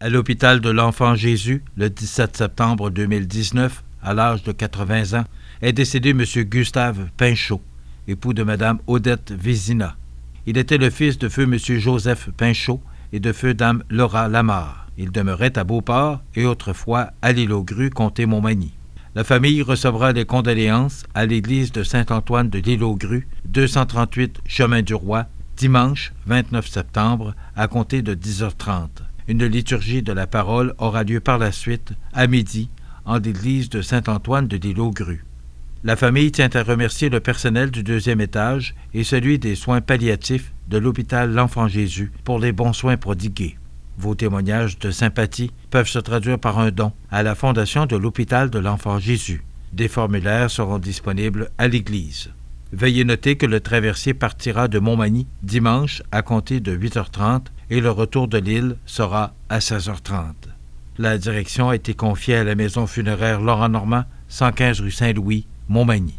À l'hôpital de l'Enfant Jésus, le 17 septembre 2019, à l'âge de 80 ans, est décédé M. Gustave Pinchot, époux de Mme Odette Vézina. Il était le fils de feu M. Joseph Pinchot et de feu Dame Laura Lamar. Il demeurait à Beauport et autrefois à l'île aux Grues, comté Montmagny. La famille recevra les condoléances à l'église de Saint-Antoine de l'île aux Grues, 238 Chemin du Roi, dimanche 29 septembre, à compter de 10h30. Une liturgie de la parole aura lieu par la suite, à midi, en l'église de Saint-Antoine de l'île La famille tient à remercier le personnel du deuxième étage et celui des soins palliatifs de l'hôpital L'Enfant Jésus pour les bons soins prodigués. Vos témoignages de sympathie peuvent se traduire par un don à la fondation de l'hôpital de l'Enfant Jésus. Des formulaires seront disponibles à l'église. Veuillez noter que le traversier partira de Montmagny dimanche à compter de 8h30 et le retour de l'île sera à 16h30. La direction a été confiée à la maison funéraire Laurent Normand, 115 rue Saint-Louis, Montmagny.